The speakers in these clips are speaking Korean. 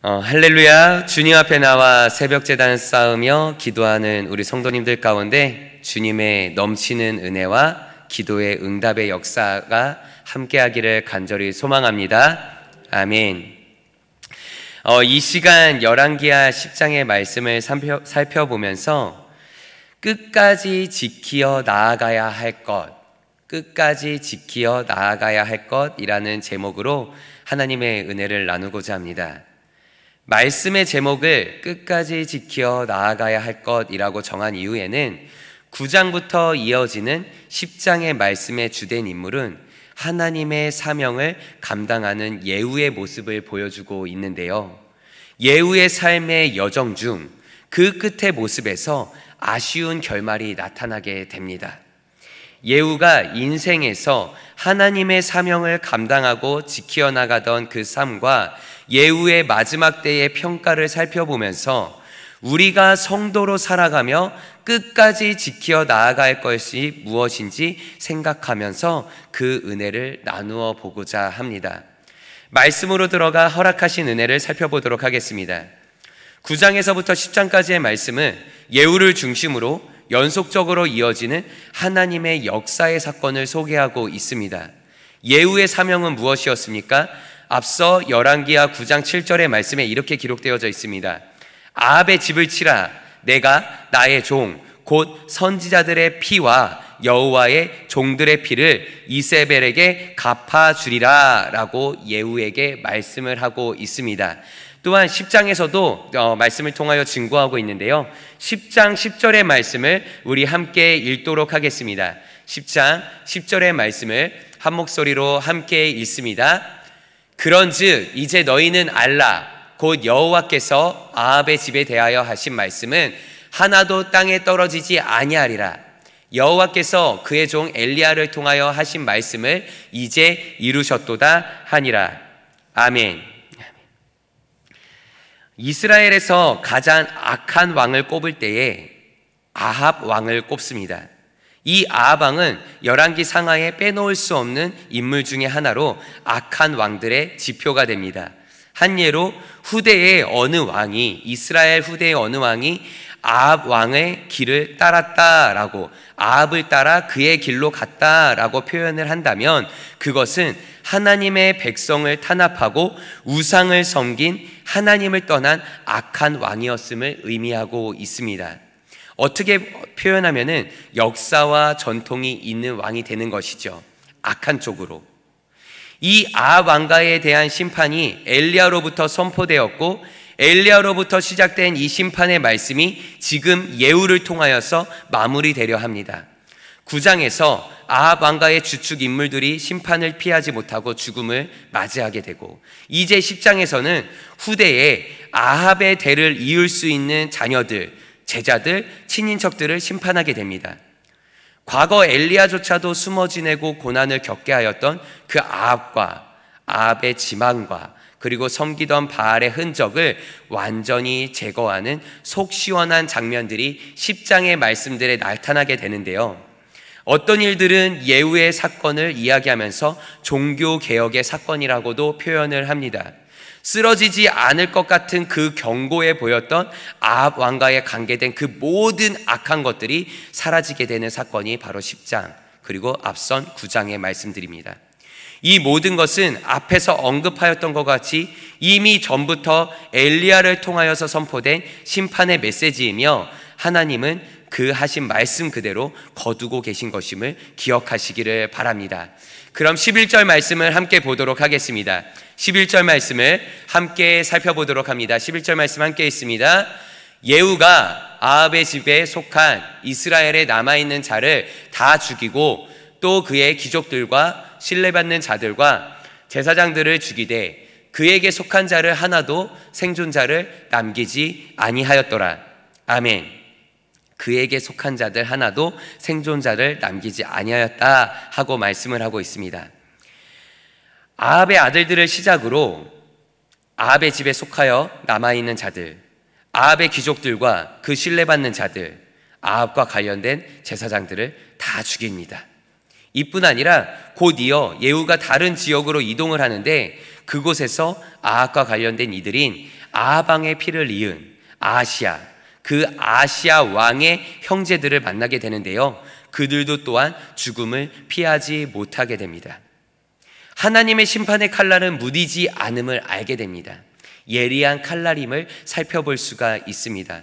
어, 할렐루야 주님 앞에 나와 새벽 재단 쌓으며 기도하는 우리 성도님들 가운데 주님의 넘치는 은혜와 기도의 응답의 역사가 함께하기를 간절히 소망합니다. 아멘. 어, 이 시간 열왕기하 10장의 말씀을 살펴보면서 끝까지 지키어 나아가야 할 것, 끝까지 지키어 나아가야 할 것이라는 제목으로 하나님의 은혜를 나누고자 합니다. 말씀의 제목을 끝까지 지켜 나아가야 할 것이라고 정한 이후에는 9장부터 이어지는 10장의 말씀의 주된 인물은 하나님의 사명을 감당하는 예우의 모습을 보여주고 있는데요. 예우의 삶의 여정 중 그 끝의 모습에서 아쉬운 결말이 나타나게 됩니다. 예우가 인생에서 하나님의 사명을 감당하고 지켜나가던 그 삶과 예후의 마지막 때의 평가를 살펴보면서 우리가 성도로 살아가며 끝까지 지켜 나아갈 것이 무엇인지 생각하면서 그 은혜를 나누어 보고자 합니다. 말씀으로 들어가 허락하신 은혜를 살펴보도록 하겠습니다. 9장에서부터 10장까지의 말씀은 예우를 중심으로 연속적으로 이어지는 하나님의 역사의 사건을 소개하고 있습니다. 예우의 사명은 무엇이었습니까? 앞서 열왕기하 9장 7절의 말씀에 이렇게 기록되어져 있습니다. 아합의 집을 치라 내가 나의 종 곧 선지자들의 피와 여호와의 종들의 피를 이세벨에게 갚아 주리라라고 예후에게 말씀을 하고 있습니다. 또한 10장에서도 어, 말씀을 통하여 증거하고 있는데요. 10장 10절의 말씀을 우리 함께 읽도록 하겠습니다. 10장 10절의 말씀을 한 목소리로 함께 읽습니다. 그런즉 이제 너희는 알라 곧 여호와께서 아합의 집에 대하여 하신 말씀은 하나도 땅에 떨어지지 아니하리라 여호와께서 그의 종 엘리야를 통하여 하신 말씀을 이제 이루셨도다 하니라 아멘 이스라엘에서 가장 악한 왕을 꼽을 때에 아합 왕을 꼽습니다. 이 아방은 열왕기 상하에 빼놓을 수 없는 인물 중의 하나로 악한 왕들의 지표가 됩니다. 한 예로 후대의 어느 왕이 이스라엘 후대의 어느 왕이 아합 왕의 길을 따랐다라고 아합을 따라 그의 길로 갔다라고 표현을 한다면 그것은 하나님의 백성을 탄압하고 우상을 섬긴 하나님을 떠난 악한 왕이었음을 의미하고 있습니다. 어떻게 표현하면은 역사와 전통이 있는 왕이 되는 것이죠. 악한 쪽으로. 이 아왕가에 대한 심판이 엘리아로부터 선포되었고 엘리아로부터 시작된 이 심판의 말씀이 지금 예우를 통하여서 마무리되려 합니다. 9장에서 아합 왕가의 주축 인물들이 심판을 피하지 못하고 죽음을 맞이하게 되고 이제 10장에서는 후대에 아합의 대를 이을 수 있는 자녀들 제자들, 친인척들을 심판하게 됩니다. 과거 엘리야조차도 숨어 지내고 고난을 겪게 하였던 그 아합과 아합의 지망과 그리고 섬기던 바알의 흔적을 완전히 제거하는 속 시원한 장면들이 10장의 말씀들에 나타나게 되는데요. 어떤 일들은 예우의 사건을 이야기하면서 종교 개혁의 사건이라고도 표현을 합니다. 쓰러지지 않을 것 같은 그 경고에 보였던 아합 왕과에 관계된 그 모든 악한 것들이 사라지게 되는 사건이 바로 10장 그리고 앞선 9장의 말씀드립니다. 이 모든 것은 앞에서 언급하였던 것 같이 이미 전부터 엘리야를 통하여서 선포된 심판의 메시지이며 하나님은 그 하신 말씀 그대로 거두고 계신 것임을 기억하시기를 바랍니다. 그럼 11절 말씀을 함께 보도록 하겠습니다. 11절 말씀을 함께 살펴보도록 합니다. 11절 말씀 함께 있습니다. 예후가 아합의 집에 속한 이스라엘에 남아있는 자를 다 죽이고 또 그의 기족들과 신뢰받는 자들과 제사장들을 죽이되 그에게 속한 자를 하나도 생존자를 남기지 아니하였더라. 아멘. 그에게 속한 자들 하나도 생존자를 남기지 아니하였다 하고 말씀을 하고 있습니다. 아합의 아들들을 시작으로 아합의 집에 속하여 남아있는 자들, 아합의 귀족들과 그 신뢰받는 자들, 아합과 관련된 제사장들을 다 죽입니다. 이뿐 아니라 곧 이어 예후가 다른 지역으로 이동을 하는데 그곳에서 아합과 관련된 이들인 아하방의 피를 이은 아시아, 그 아시아 왕의 형제들을 만나게 되는데요. 그들도 또한 죽음을 피하지 못하게 됩니다. 하나님의 심판의 칼날은 무디지 않음을 알게 됩니다. 예리한 칼날임을 살펴볼 수가 있습니다.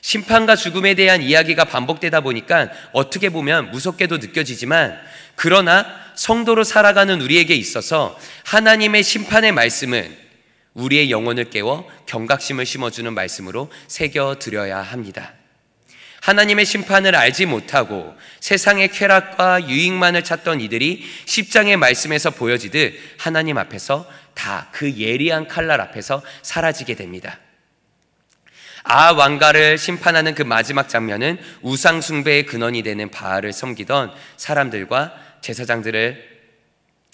심판과 죽음에 대한 이야기가 반복되다 보니까 어떻게 보면 무섭게도 느껴지지만 그러나 성도로 살아가는 우리에게 있어서 하나님의 심판의 말씀은 우리의 영혼을 깨워 경각심을 심어주는 말씀으로 새겨드려야 합니다. 하나님의 심판을 알지 못하고 세상의 쾌락과 유익만을 찾던 이들이 10장의 말씀에서 보여지듯 하나님 앞에서 다 그 예리한 칼날 앞에서 사라지게 됩니다. 아 왕가를 심판하는 그 마지막 장면은 우상숭배의 근원이 되는 바알을 섬기던 사람들과 제사장들을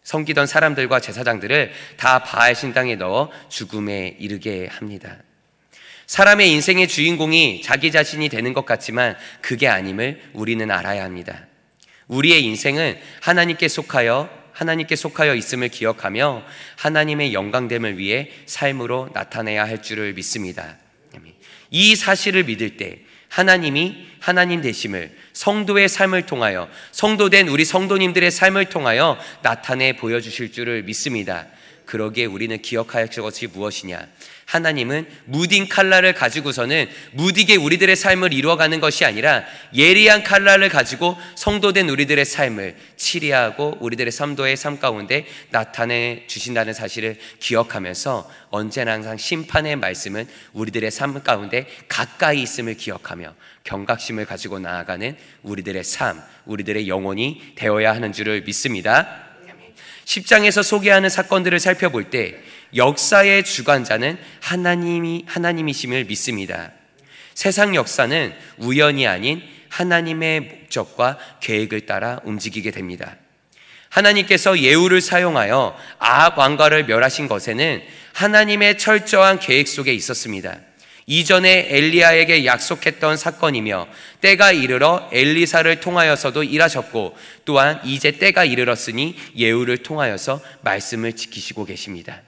섬기던 사람들과 제사장들을 다 바알 신당에 넣어 죽음에 이르게 합니다. 사람의 인생의 주인공이 자기 자신이 되는 것 같지만 그게 아님을 우리는 알아야 합니다. 우리의 인생은 하나님께 속하여 하나님께 속하여 있음을 기억하며 하나님의 영광됨을 위해 삶으로 나타내야 할 줄을 믿습니다. 이 사실을 믿을 때 하나님이 하나님 되심을 성도의 삶을 통하여 성도된 우리 성도님들의 삶을 통하여 나타내 보여주실 줄을 믿습니다. 그러기에 우리는 기억하여 저것이 무엇이냐? 하나님은 무딘 칼날을 가지고서는 무디게 우리들의 삶을 이루어가는 것이 아니라 예리한 칼날을 가지고 성도된 우리들의 삶을 치리하고 우리들의 삶도의 삶 가운데 나타내 주신다는 사실을 기억하면서 언제나 항상 심판의 말씀은 우리들의 삶 가운데 가까이 있음을 기억하며 경각심을 가지고 나아가는 우리들의 삶, 우리들의 영혼이 되어야 하는 줄을 믿습니다. 10장에서 소개하는 사건들을 살펴볼 때 역사의 주관자는 하나님이 하나님이심을 믿습니다. 세상 역사는 우연이 아닌 하나님의 목적과 계획을 따라 움직이게 됩니다. 하나님께서 예우를 사용하여 아합 왕가를 멸하신 것에는 하나님의 철저한 계획 속에 있었습니다. 이전에 엘리야에게 약속했던 사건이며 때가 이르러 엘리사를 통하여서도 일하셨고 또한 이제 때가 이르렀으니 예우를 통하여서 말씀을 지키시고 계십니다.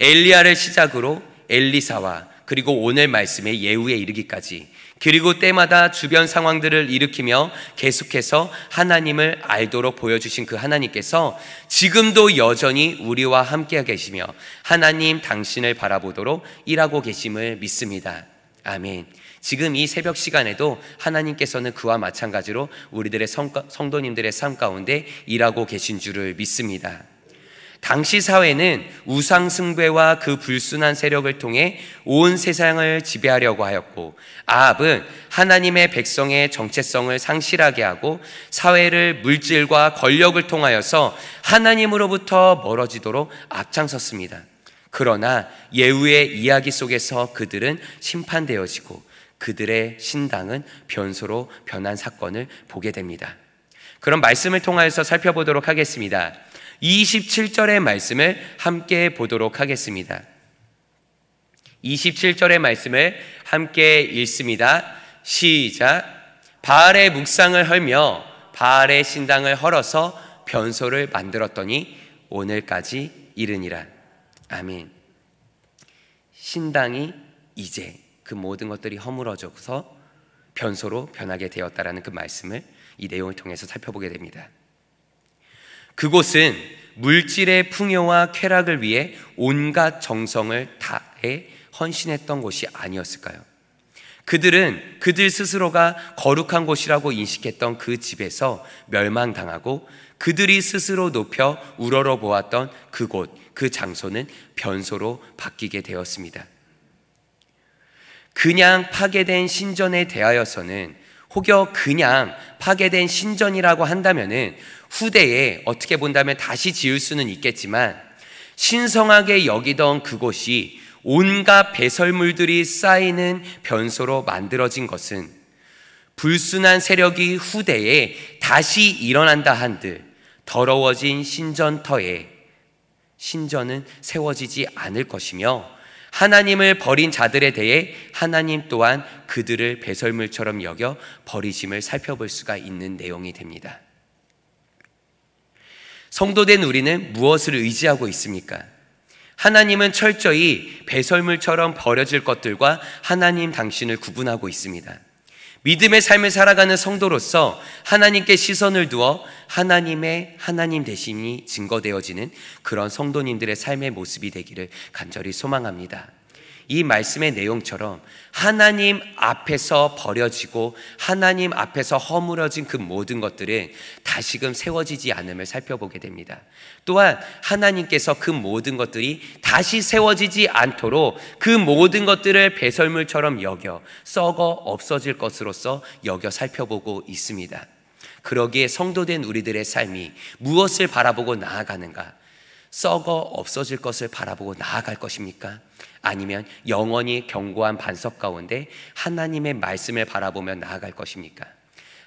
엘리야를 시작으로 엘리사와 그리고 오늘 말씀의 예우에 이르기까지 그리고 때마다 주변 상황들을 일으키며 계속해서 하나님을 알도록 보여주신 그 하나님께서 지금도 여전히 우리와 함께 계시며 하나님 당신을 바라보도록 일하고 계심을 믿습니다. 아멘. 지금 이 새벽 시간에도 하나님께서는 그와 마찬가지로 우리들의 성, 성도님들의 삶 가운데 일하고 계신 줄을 믿습니다. 당시 사회는 우상승배와 그 불순한 세력을 통해 온 세상을 지배하려고 하였고, 아합은 하나님의 백성의 정체성을 상실하게 하고, 사회를 물질과 권력을 통하여서 하나님으로부터 멀어지도록 앞장섰습니다. 그러나 예후의 이야기 속에서 그들은 심판되어지고, 그들의 신당은 변소로 변한 사건을 보게 됩니다. 그런 말씀을 통해서 살펴보도록 하겠습니다. 27절의 말씀을 함께 보도록 하겠습니다. 27절의 말씀을 함께 읽습니다. 시작. 바알의 묵상을 헐며 바알의 신당을 헐어서 변소를 만들었더니 오늘까지 이르니라. 아멘. 신당이 이제 그 모든 것들이 허물어져서 변소로 변하게 되었다라는 그 말씀을 이 내용을 통해서 살펴보게 됩니다. 그곳은 물질의 풍요와 쾌락을 위해 온갖 정성을 다해 헌신했던 곳이 아니었을까요? 그들은 그들 스스로가 거룩한 곳이라고 인식했던 그 집에서 멸망당하고 그들이 스스로 높여 우러러 보았던 그곳, 그 장소는 변소로 바뀌게 되었습니다. 그냥 파괴된 신전에 대하여서는 혹여 그냥 파괴된 신전이라고 한다면 후대에 어떻게 본다면 다시 지을 수는 있겠지만 신성하게 여기던 그곳이 온갖 배설물들이 쌓이는 변소로 만들어진 것은 불순한 세력이 후대에 다시 일어난다 한들 더러워진 신전터에 신전은 세워지지 않을 것이며 하나님을 버린 자들에 대해 하나님 또한 그들을 배설물처럼 여겨 버리심을 살펴볼 수가 있는 내용이 됩니다. 성도된 우리는 무엇을 의지하고 있습니까? 하나님은 철저히 배설물처럼 버려질 것들과 하나님 당신을 구분하고 있습니다. 믿음의 삶을 살아가는 성도로서 하나님께 시선을 두어 하나님의 하나님 대신이 증거되어지는 그런 성도님들의 삶의 모습이 되기를 간절히 소망합니다. 이 말씀의 내용처럼 하나님 앞에서 버려지고 하나님 앞에서 허물어진 그 모든 것들은 다시금 세워지지 않음을 살펴보게 됩니다. 또한 하나님께서 그 모든 것들이 다시 세워지지 않도록 그 모든 것들을 배설물처럼 여겨 썩어 없어질 것으로서 여겨 살펴보고 있습니다. 그러기에 성도된 우리들의 삶이 무엇을 바라보고 나아가는가? 썩어 없어질 것을 바라보고 나아갈 것입니까? 아니면 영원히 견고한 반석 가운데 하나님의 말씀을 바라보며 나아갈 것입니까?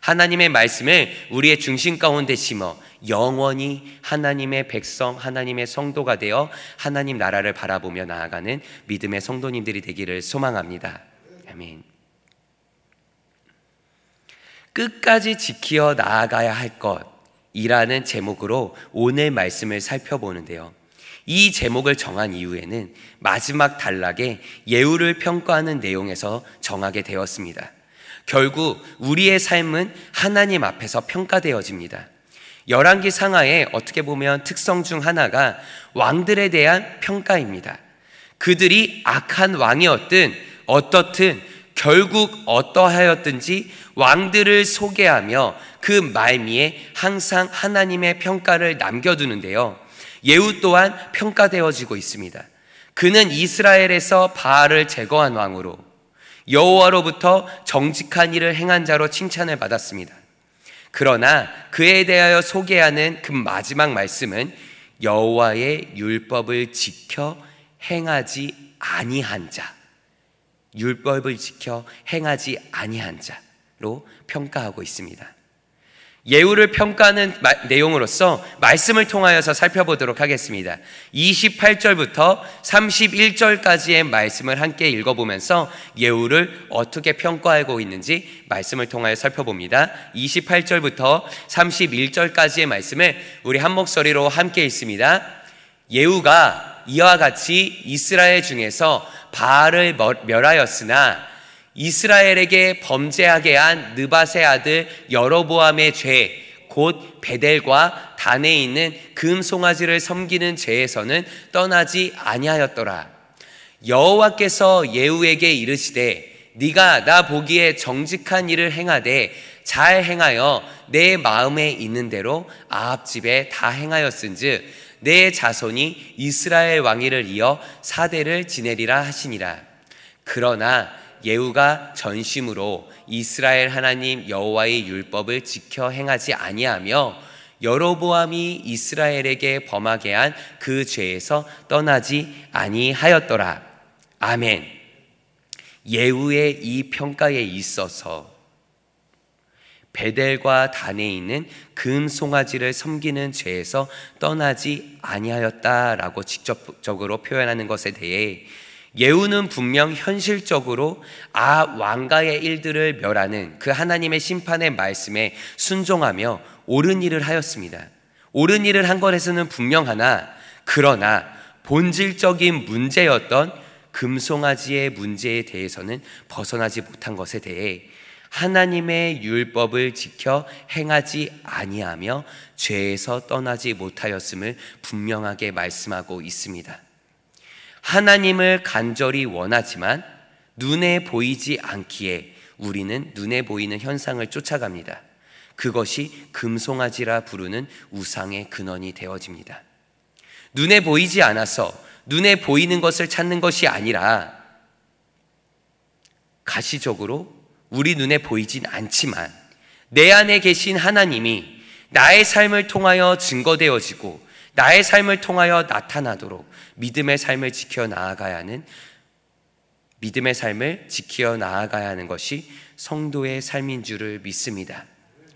하나님의 말씀을 우리의 중심 가운데 심어 영원히 하나님의 백성, 하나님의 성도가 되어 하나님 나라를 바라보며 나아가는 믿음의 성도님들이 되기를 소망합니다. 아멘. 끝까지 지키어 나아가야 할 것이라는 제목으로 오늘 말씀을 살펴보는데요. 이 제목을 정한 이후에는 마지막 단락에 예우를 평가하는 내용에서 정하게 되었습니다. 결국 우리의 삶은 하나님 앞에서 평가되어집니다. 열왕기 상하의 어떻게 보면 특성 중 하나가 왕들에 대한 평가입니다. 그들이 악한 왕이었든 어떻든 결국 어떠하였든지 왕들을 소개하며 그 말미에 항상 하나님의 평가를 남겨두는데요. 예후 또한 평가되어지고 있습니다. 그는 이스라엘에서 바알을 제거한 왕으로 여호와로부터 정직한 일을 행한 자로 칭찬을 받았습니다. 그러나 그에 대하여 소개하는 그 마지막 말씀은 여호와의 율법을 지켜 행하지 아니한 자 율법을 지켜 행하지 아니한 자로 평가하고 있습니다. 예우를 평가하는 마, 내용으로서 말씀을 통하여서 살펴보도록 하겠습니다. 28절부터 31절까지의 말씀을 함께 읽어보면서 예우를 어떻게 평가하고 있는지 말씀을 통하여 살펴봅니다. 28절부터 31절까지의 말씀을 우리 한 목소리로 함께 읽습니다. 예우가 이와 같이 이스라엘 중에서 바알을 멸하였으나 이스라엘에게 범죄하게 한 느바세 아들 여로보암의 죄, 곧 베델과 단에 있는 금송아지를 섬기는 죄에서는 떠나지 아니하였더라. 여호와께서 예후에게 이르시되 네가 나 보기에 정직한 일을 행하되 잘 행하여 내 마음에 있는 대로 아합 집에 다 행하였은즉 내 자손이 이스라엘 왕위를 이어 사대를 지내리라 하시니라. 그러나 예후가 전심으로 이스라엘 하나님 여호와의 율법을 지켜 행하지 아니하며 여로보암이 이스라엘에게 범하게 한 그 죄에서 떠나지 아니하였더라. 아멘. 예후의 이 평가에 있어서 베델과 단에 있는 금 송아지를 섬기는 죄에서 떠나지 아니하였다라고 직접적으로 표현하는 것에 대해 예우는 분명 현실적으로 아 왕가의 일들을 멸하는 그 하나님의 심판의 말씀에 순종하며 옳은 일을 하였습니다. 옳은 일을 한 것에서는 분명하나 그러나 본질적인 문제였던 금송아지의 문제에 대해서는 벗어나지 못한 것에 대해 하나님의 율법을 지켜 행하지 아니하며 죄에서 떠나지 못하였음을 분명하게 말씀하고 있습니다. 하나님을 간절히 원하지만 눈에 보이지 않기에 우리는 눈에 보이는 현상을 쫓아갑니다. 그것이 금송아지라 부르는 우상의 근원이 되어집니다. 눈에 보이지 않아서 눈에 보이는 것을 찾는 것이 아니라 가시적으로 우리 눈에 보이진 않지만 내 안에 계신 하나님이 나의 삶을 통하여 증거되어지고 나의 삶을 통하여 나타나도록 믿음의 삶을 지켜 나아가야 하는 믿음의 삶을 지켜 나아가야 하는 것이 성도의 삶인 줄을 믿습니다.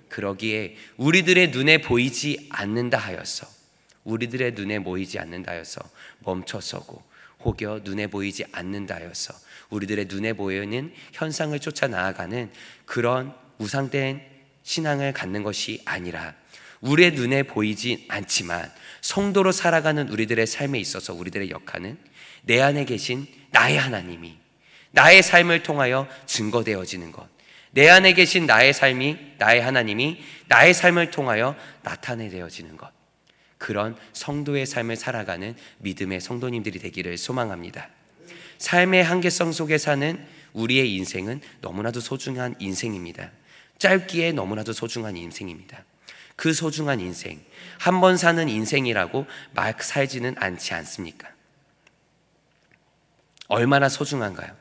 그러기에 우리들의 눈에 보이지 않는다 하여서 우리들의 눈에 보이지 않는다 하여서 멈춰서고 혹여 눈에 보이지 않는다 하여서 우리들의 눈에 보이는 현상을 쫓아 나아가는 그런 우상된 신앙을 갖는 것이 아니라 우리의 눈에 보이지 않지만 성도로 살아가는 우리들의 삶에 있어서 우리들의 역할은 내 안에 계신 나의 하나님이 나의 삶을 통하여 증거되어지는 것. 내 안에 계신 나의 삶이 나의 하나님이 나의 삶을 통하여 나타내되어지는 것. 그런 성도의 삶을 살아가는 믿음의 성도님들이 되기를 소망합니다. 삶의 한계성 속에 사는 우리의 인생은 너무나도 소중한 인생입니다. 짧기에 너무나도 소중한 인생입니다. 그 소중한 인생, 한 번 사는 인생이라고 막 살지는 않지 않습니까? 얼마나 소중한가요?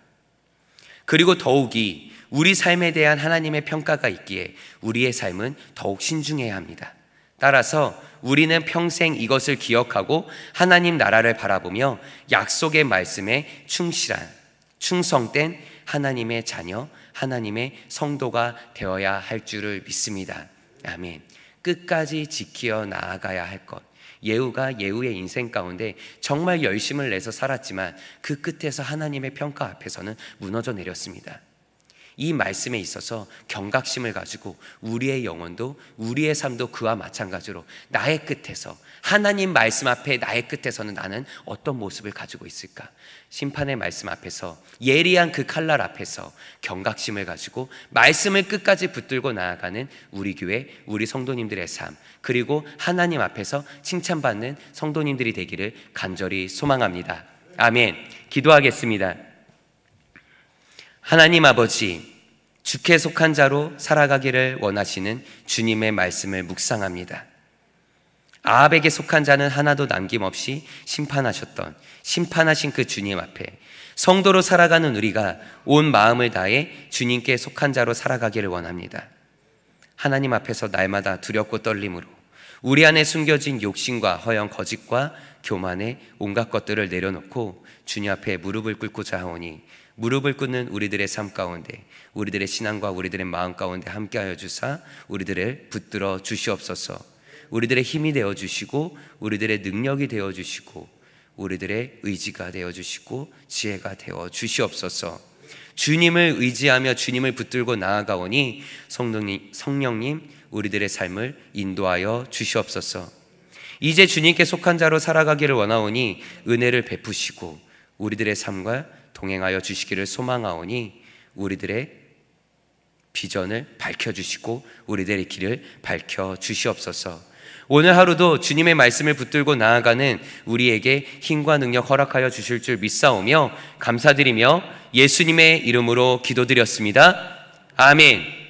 그리고 더욱이 우리 삶에 대한 하나님의 평가가 있기에 우리의 삶은 더욱 신중해야 합니다. 따라서 우리는 평생 이것을 기억하고 하나님 나라를 바라보며 약속의 말씀에 충실한, 충성된 하나님의 자녀, 하나님의 성도가 되어야 할 줄을 믿습니다. 아멘. 끝까지 지키어 나아가야 할 것. 예우가 예우의 인생 가운데 정말 열심을 내서 살았지만 그 끝에서 하나님의 평가 앞에서는 무너져 내렸습니다. 이 말씀에 있어서 경각심을 가지고 우리의 영혼도 우리의 삶도 그와 마찬가지로 나의 끝에서 하나님 말씀 앞에 나의 끝에서는 나는 어떤 모습을 가지고 있을까? 심판의 말씀 앞에서 예리한 그 칼날 앞에서 경각심을 가지고 말씀을 끝까지 붙들고 나아가는 우리 교회 우리 성도님들의 삶 그리고 하나님 앞에서 칭찬받는 성도님들이 되기를 간절히 소망합니다. 아멘. 기도하겠습니다. 하나님 아버지, 주께 속한 자로 살아가기를 원하시는 주님의 말씀을 묵상합니다. 아합에게 속한 자는 하나도 남김없이 심판하셨던 심판하신 그 주님 앞에 성도로 살아가는 우리가 온 마음을 다해 주님께 속한 자로 살아가기를 원합니다. 하나님 앞에서 날마다 두렵고 떨림으로 우리 안에 숨겨진 욕심과 허영 거짓과 교만의 온갖 것들을 내려놓고 주님 앞에 무릎을 꿇고자 하오니 무릎을 꿇는 우리들의 삶 가운데 우리들의 신앙과 우리들의 마음 가운데 함께하여 주사 우리들을 붙들어 주시옵소서. 우리들의 힘이 되어 주시고 우리들의 능력이 되어 주시고 우리들의 의지가 되어 주시고 지혜가 되어 주시옵소서. 주님을 의지하며 주님을 붙들고 나아가오니 성령님, 성령님 우리들의 삶을 인도하여 주시옵소서. 이제 주님께 속한 자로 살아가기를 원하오니 은혜를 베푸시고 우리들의 삶과 동행하여 주시기를 소망하오니 우리들의 비전을 밝혀주시고 우리들의 길을 밝혀주시옵소서. 오늘 하루도 주님의 말씀을 붙들고 나아가는 우리에게 힘과 능력 허락하여 주실 줄 믿사오며 감사드리며 예수님의 이름으로 기도드렸습니다. 아멘.